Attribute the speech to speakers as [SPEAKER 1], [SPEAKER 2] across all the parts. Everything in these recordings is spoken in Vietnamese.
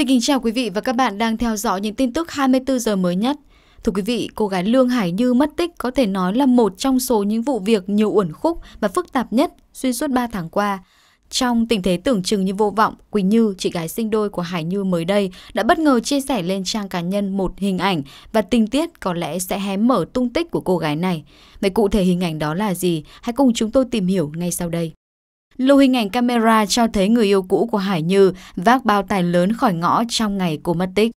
[SPEAKER 1] Xin kính chào quý vị và các bạn đang theo dõi những tin tức 24 giờ mới nhất. Thưa quý vị, cô gái Lương Hải Như mất tích có thể nói là một trong số những vụ việc nhiều uẩn khúc và phức tạp nhất xuyên suốt 3 tháng qua. Trong tình thế tưởng chừng như vô vọng, Quỳnh Như, chị gái sinh đôi của Hải Như mới đây, đã bất ngờ chia sẻ lên trang cá nhân một hình ảnh và tình tiết có lẽ sẽ hé mở tung tích của cô gái này. Vậy cụ thể hình ảnh đó là gì? Hãy cùng chúng tôi tìm hiểu ngay sau đây. Lưu hình ảnh camera cho thấy người yêu cũ của Hải Như vác bao tài lớn khỏi ngõ trong ngày cô mất tích.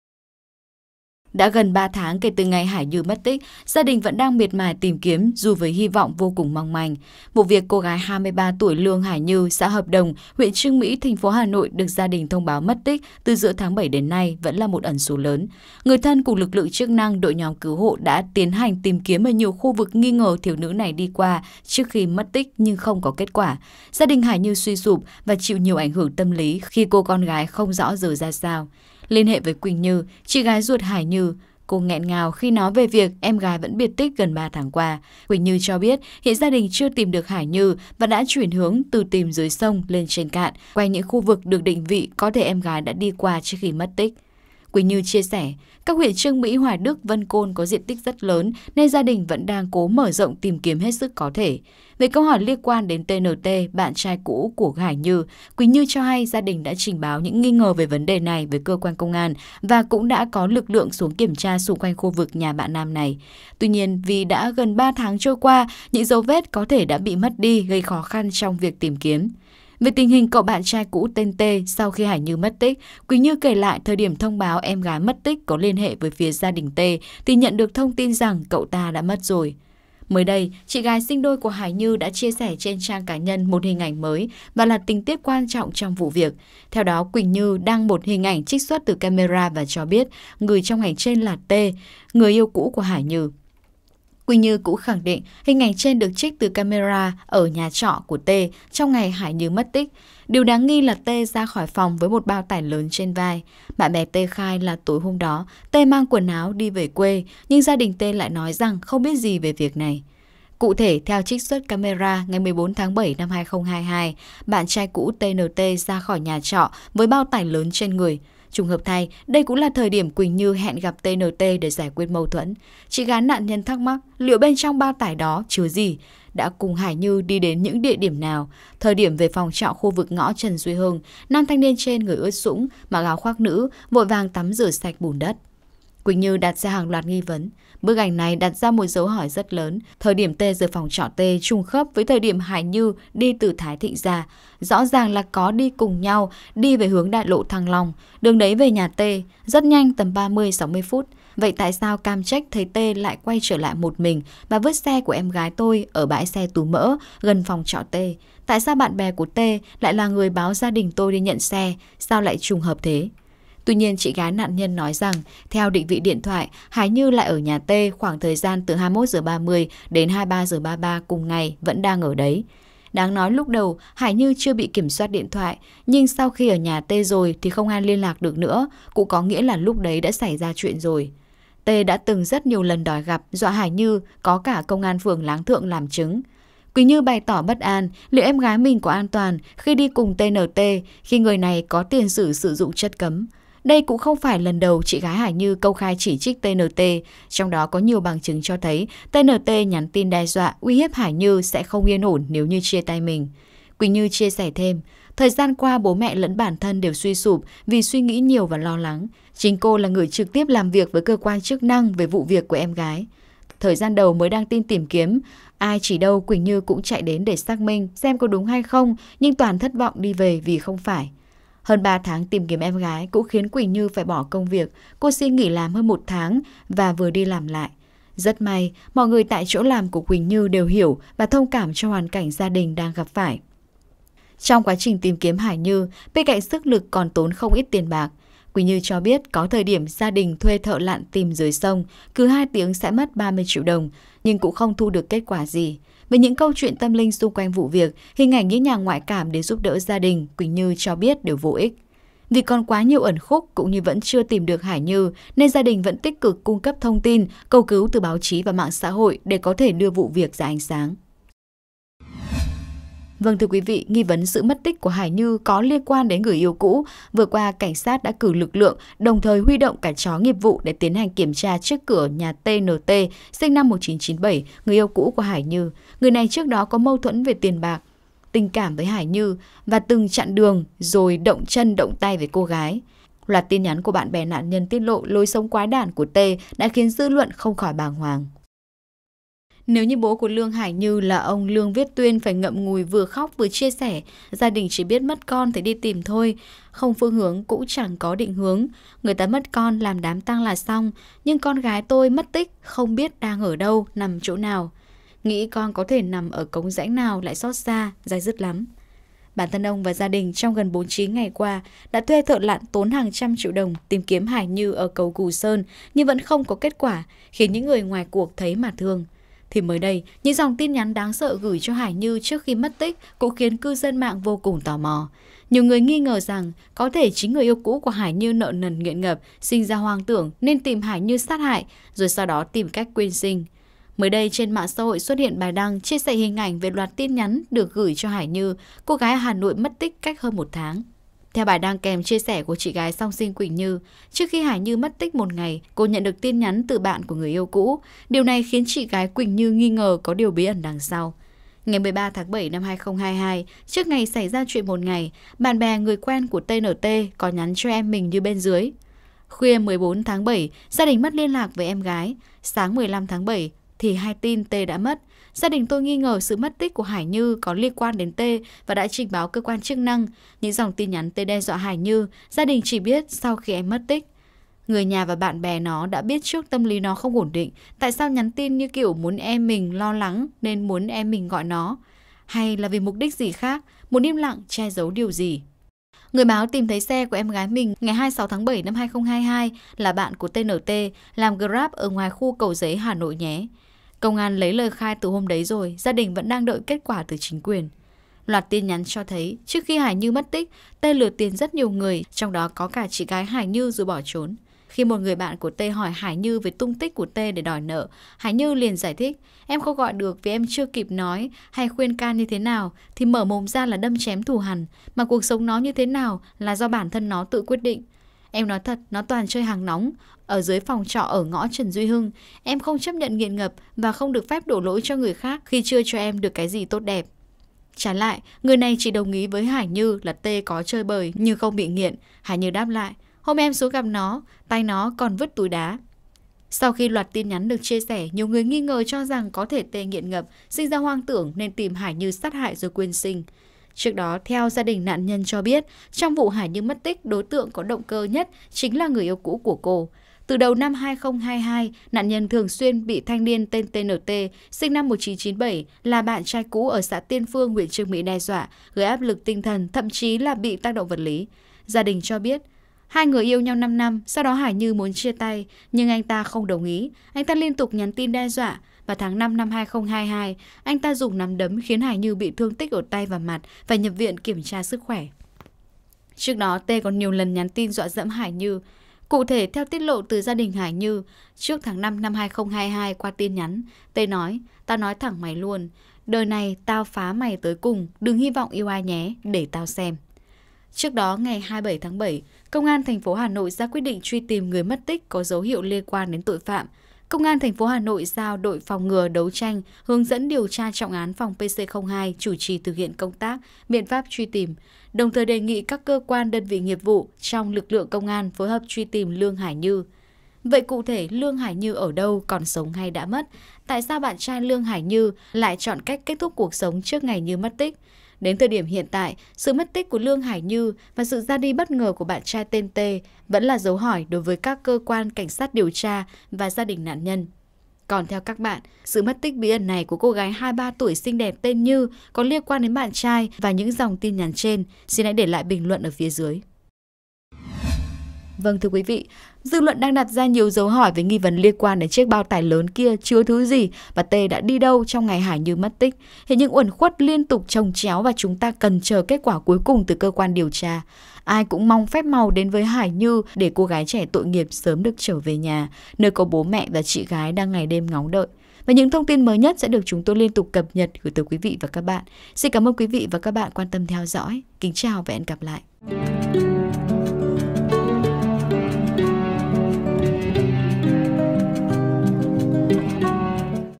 [SPEAKER 1] Đã gần 3 tháng kể từ ngày Hải Như mất tích, gia đình vẫn đang miệt mài tìm kiếm dù với hy vọng vô cùng mong manh. Vụ việc cô gái 23 tuổi Lương Hải Như, xã Hợp Đồng, huyện Trương Mỹ, thành phố Hà Nội được gia đình thông báo mất tích từ giữa tháng 7 đến nay vẫn là một ẩn số lớn. Người thân cùng lực lượng chức năng đội nhóm cứu hộ đã tiến hành tìm kiếm ở nhiều khu vực nghi ngờ thiếu nữ này đi qua trước khi mất tích nhưng không có kết quả. Gia đình Hải Như suy sụp và chịu nhiều ảnh hưởng tâm lý khi cô con gái không rõ giờ ra sao. Liên hệ với Quỳnh Như, chị gái ruột Hải Như, Cô nghẹn ngào khi nói về việc em gái vẫn biệt tích gần 3 tháng qua. Quỳnh Như cho biết hiện gia đình chưa tìm được Hải Như và đã chuyển hướng từ tìm dưới sông lên trên cạn, quanh những khu vực được định vị có thể em gái đã đi qua trước khi mất tích. Quỳnh Như chia sẻ, các huyện Trương Mỹ, Hoài Đức, Vân Côn có diện tích rất lớn nên gia đình vẫn đang cố mở rộng tìm kiếm hết sức có thể. Về câu hỏi liên quan đến TNT, bạn trai cũ của Hải Như, Quỳnh Như cho hay gia đình đã trình báo những nghi ngờ về vấn đề này với cơ quan công an và cũng đã có lực lượng xuống kiểm tra xung quanh khu vực nhà bạn nam này. Tuy nhiên, vì đã gần 3 tháng trôi qua, những dấu vết có thể đã bị mất đi gây khó khăn trong việc tìm kiếm. Về tình hình cậu bạn trai cũ tên T sau khi Hải Như mất tích, Quỳnh Như kể lại thời điểm thông báo em gái mất tích có liên hệ với phía gia đình T thì nhận được thông tin rằng cậu ta đã mất rồi. Mới đây, chị gái sinh đôi của Hải Như đã chia sẻ trên trang cá nhân một hình ảnh mới và là tình tiết quan trọng trong vụ việc. Theo đó, Quỳnh Như đăng một hình ảnh trích xuất từ camera và cho biết người trong ảnh trên là T, người yêu cũ của Hải Như. Quỳnh Như cũng khẳng định hình ảnh trên được trích từ camera ở nhà trọ của T trong ngày Hải Như mất tích. Điều đáng nghi là T ra khỏi phòng với một bao tải lớn trên vai. Bạn bè T khai là tối hôm đó T mang quần áo đi về quê nhưng gia đình T lại nói rằng không biết gì về việc này. Cụ thể, theo trích xuất camera ngày 14 tháng 7 năm 2022, bạn trai cũ TNT ra khỏi nhà trọ với bao tải lớn trên người. Trùng hợp thay, đây cũng là thời điểm Quỳnh Như hẹn gặp TNT để giải quyết mâu thuẫn. Chị gái nạn nhân thắc mắc liệu bên trong bao tải đó chứa gì, đã cùng Hải Như đi đến những địa điểm nào. Thời điểm về phòng trọ khu vực ngõ Trần Duy Hưng, nam thanh niên trên người ướt sũng, mặc áo khoác nữ, vội vàng tắm rửa sạch bùn đất. Quỳnh Như đặt ra hàng loạt nghi vấn. Bức ảnh này đặt ra một dấu hỏi rất lớn. Thời điểm T rời phòng trọ T trùng khớp với thời điểm Hải Như đi từ Thái Thịnh ra. Rõ ràng là có đi cùng nhau, đi về hướng đại lộ Thăng Long. Đường đấy về nhà T, rất nhanh tầm 30-60 phút. Vậy tại sao cam trách thấy T lại quay trở lại một mình và vứt xe của em gái tôi ở bãi xe tù mỡ gần phòng trọ T? Tại sao bạn bè của T lại là người báo gia đình tôi đi nhận xe? Sao lại trùng hợp thế? Tuy nhiên, chị gái nạn nhân nói rằng, theo định vị điện thoại, Hải Như lại ở nhà T khoảng thời gian từ 21 giờ 30 đến 23 giờ 33 cùng ngày vẫn đang ở đấy. Đáng nói lúc đầu, Hải Như chưa bị kiểm soát điện thoại, nhưng sau khi ở nhà T rồi thì không ai liên lạc được nữa, cũng có nghĩa là lúc đấy đã xảy ra chuyện rồi. T đã từng rất nhiều lần đòi gặp, dọa Hải Như, có cả công an phường Láng Thượng làm chứng. Quỳnh Như bày tỏ bất an liệu em gái mình có an toàn khi đi cùng TNT khi người này có tiền sử sử dụng chất cấm. Đây cũng không phải lần đầu chị gái Hải Như công khai chỉ trích TNT, trong đó có nhiều bằng chứng cho thấy TNT nhắn tin đe dọa uy hiếp Hải Như sẽ không yên ổn nếu như chia tay mình. Quỳnh Như chia sẻ thêm, thời gian qua bố mẹ lẫn bản thân đều suy sụp vì suy nghĩ nhiều và lo lắng. Chính cô là người trực tiếp làm việc với cơ quan chức năng về vụ việc của em gái. Thời gian đầu mới đăng tin tìm kiếm, ai chỉ đâu Quỳnh Như cũng chạy đến để xác minh xem có đúng hay không, nhưng toàn thất vọng đi về vì không phải. Hơn 3 tháng tìm kiếm em gái cũng khiến Quỳnh Như phải bỏ công việc. Cô xin nghỉ làm hơn một tháng và vừa đi làm lại. Rất may, mọi người tại chỗ làm của Quỳnh Như đều hiểu và thông cảm cho hoàn cảnh gia đình đang gặp phải. Trong quá trình tìm kiếm Hải Như, bên cạnh sức lực còn tốn không ít tiền bạc. Quỳnh Như cho biết có thời điểm gia đình thuê thợ lặn tìm dưới sông, cứ 2 tiếng sẽ mất 30 triệu đồng, nhưng cũng không thu được kết quả gì. Về những câu chuyện tâm linh xung quanh vụ việc, hình ảnh những nhà ngoại cảm để giúp đỡ gia đình, Quỳnh Như cho biết đều vô ích. Vì còn quá nhiều ẩn khúc cũng như vẫn chưa tìm được Hải Như, nên gia đình vẫn tích cực cung cấp thông tin, cầu cứu từ báo chí và mạng xã hội để có thể đưa vụ việc ra ánh sáng. Vâng thưa quý vị, nghi vấn sự mất tích của Hải Như có liên quan đến người yêu cũ. Vừa qua, cảnh sát đã cử lực lượng, đồng thời huy động cả chó nghiệp vụ để tiến hành kiểm tra trước cửa nhà TNT, sinh năm 1997, người yêu cũ của Hải Như. Người này trước đó có mâu thuẫn về tiền bạc, tình cảm với Hải Như và từng chặn đường rồi động chân động tay với cô gái. Loạt tin nhắn của bạn bè nạn nhân tiết lộ lối sống quái đản của T đã khiến dư luận không khỏi bàng hoàng. Nếu như bố của Lương Hải Như là ông Lương Viết Tuyên phải ngậm ngùi vừa khóc vừa chia sẻ, gia đình chỉ biết mất con thì đi tìm thôi, không phương hướng cũng chẳng có định hướng. Người ta mất con làm đám tang là xong, nhưng con gái tôi mất tích, không biết đang ở đâu, nằm chỗ nào. Nghĩ con có thể nằm ở cống rãnh nào lại xót xa, dài dứt lắm. Bản thân ông và gia đình trong gần 49 ngày qua đã thuê thợ lặn tốn hàng trăm triệu đồng tìm kiếm Hải Như ở cầu Cù Sơn nhưng vẫn không có kết quả, khiến những người ngoài cuộc thấy mà thương thì mới đây, những dòng tin nhắn đáng sợ gửi cho Hải Như trước khi mất tích cũng khiến cư dân mạng vô cùng tò mò. Nhiều người nghi ngờ rằng có thể chính người yêu cũ của Hải Như nợ nần nghiện ngập, sinh ra hoang tưởng nên tìm Hải Như sát hại, rồi sau đó tìm cách quyên sinh. Mới đây trên mạng xã hội xuất hiện bài đăng chia sẻ hình ảnh về loạt tin nhắn được gửi cho Hải Như, cô gái Hà Nội mất tích cách hơn một tháng. Theo bài đăng kèm chia sẻ của chị gái song sinh Quỳnh Như, trước khi Hải Như mất tích một ngày, cô nhận được tin nhắn từ bạn của người yêu cũ. Điều này khiến chị gái Quỳnh Như nghi ngờ có điều bí ẩn đằng sau. Ngày 13 tháng 7 năm 2022, trước ngày xảy ra chuyện một ngày, bạn bè người quen của TNT có nhắn cho em mình như bên dưới. Khuya 14 tháng 7, gia đình mất liên lạc với em gái. Sáng 15 tháng 7, thì hai tin T đã mất. Gia đình tôi nghi ngờ sự mất tích của Hải Như có liên quan đến T và đã trình báo cơ quan chức năng. Những dòng tin nhắn T đe dọa Hải Như, gia đình chỉ biết sau khi em mất tích. Người nhà và bạn bè nó đã biết trước tâm lý nó không ổn định. Tại sao nhắn tin như kiểu muốn em mình lo lắng nên muốn em mình gọi nó? Hay là vì mục đích gì khác, muốn im lặng che giấu điều gì? Người báo tìm thấy xe của em gái mình ngày 26 tháng 7 năm 2022 là bạn của TNT làm Grab ở ngoài khu cầu giấy Hà Nội nhé. Công an lấy lời khai từ hôm đấy rồi, gia đình vẫn đang đợi kết quả từ chính quyền. Loạt tin nhắn cho thấy, trước khi Hải Như mất tích, Tê lừa tiền rất nhiều người, trong đó có cả chị gái Hải Như rồi bỏ trốn. Khi một người bạn của Tê hỏi Hải Như về tung tích của Tê để đòi nợ, Hải Như liền giải thích, em không gọi được vì em chưa kịp nói hay khuyên can như thế nào thì mở mồm ra là đâm chém thù hằn, mà cuộc sống nó như thế nào là do bản thân nó tự quyết định. Em nói thật, nó toàn chơi hàng nóng. Ở dưới phòng trọ ở ngõ Trần Duy Hưng, em không chấp nhận nghiện ngập và không được phép đổ lỗi cho người khác khi chưa cho em được cái gì tốt đẹp. Trái lại, người này chỉ đồng ý với Hải Như là T có chơi bời nhưng không bị nghiện. Hải Như đáp lại, hôm em xuống gặp nó, tay nó còn vứt túi đá. Sau khi loạt tin nhắn được chia sẻ, nhiều người nghi ngờ cho rằng có thể tê nghiện ngập, sinh ra hoang tưởng nên tìm Hải Như sát hại rồi quyên sinh. Trước đó, theo gia đình nạn nhân cho biết, trong vụ Hải Như mất tích, đối tượng có động cơ nhất chính là người yêu cũ của cô. Từ đầu năm 2022, nạn nhân thường xuyên bị thanh niên tên TNT, sinh năm 1997, là bạn trai cũ ở xã Tiên Phương, huyện Trương Mỹ đe dọa, gây áp lực tinh thần, thậm chí là bị tác động vật lý. Gia đình cho biết, Hai người yêu nhau 5 năm, sau đó Hải Như muốn chia tay, nhưng anh ta không đồng ý. Anh ta liên tục nhắn tin đe dọa, vào tháng 5 năm 2022, anh ta dùng nắm đấm khiến Hải Như bị thương tích ở tay và mặt, phải nhập viện kiểm tra sức khỏe. Trước đó, T còn nhiều lần nhắn tin dọa dẫm Hải Như. Cụ thể, theo tiết lộ từ gia đình Hải Như, trước tháng 5 năm 2022 qua tin nhắn, T nói, tao nói thẳng mày luôn, đời này tao phá mày tới cùng, đừng hy vọng yêu ai nhé, để tao xem. Trước đó, ngày 27 tháng 7, Công an thành phố Hà Nội ra quyết định truy tìm người mất tích có dấu hiệu liên quan đến tội phạm – Công an thành phố Hà Nội giao đội phòng ngừa đấu tranh, hướng dẫn điều tra trọng án phòng PC02 chủ trì thực hiện công tác, biện pháp truy tìm, đồng thời đề nghị các cơ quan đơn vị nghiệp vụ trong lực lượng công an phối hợp truy tìm Lương Hải Như, Vậy cụ thể Lương Hải Như ở đâu, còn sống hay đã mất? Tại sao bạn trai Lương Hải Như lại chọn cách kết thúc cuộc sống trước ngày Như mất tích? Đến thời điểm hiện tại, sự mất tích của Lương Hải Như và sự ra đi bất ngờ của bạn trai tên T vẫn là dấu hỏi đối với các cơ quan cảnh sát điều tra và gia đình nạn nhân. Còn theo các bạn, sự mất tích bí ẩn này của cô gái 23 tuổi xinh đẹp tên Như có liên quan đến bạn trai và những dòng tin nhắn trên, xin hãy để lại bình luận ở phía dưới. Vâng thưa quý vị, dư luận đang đặt ra nhiều dấu hỏi về nghi vấn liên quan đến chiếc bao tải lớn kia chứa thứ gì và T đã đi đâu trong ngày Hải Như mất tích. Hiện những uẩn khuất liên tục trồng chéo và chúng ta cần chờ kết quả cuối cùng từ cơ quan điều tra. Ai cũng mong phép màu đến với Hải Như để cô gái trẻ tội nghiệp sớm được trở về nhà, nơi có bố mẹ và chị gái đang ngày đêm ngóng đợi. Và những thông tin mới nhất sẽ được chúng tôi liên tục cập nhật gửi tới quý vị và các bạn. Xin cảm ơn quý vị và các bạn quan tâm theo dõi. Kính chào và hẹn gặp lại.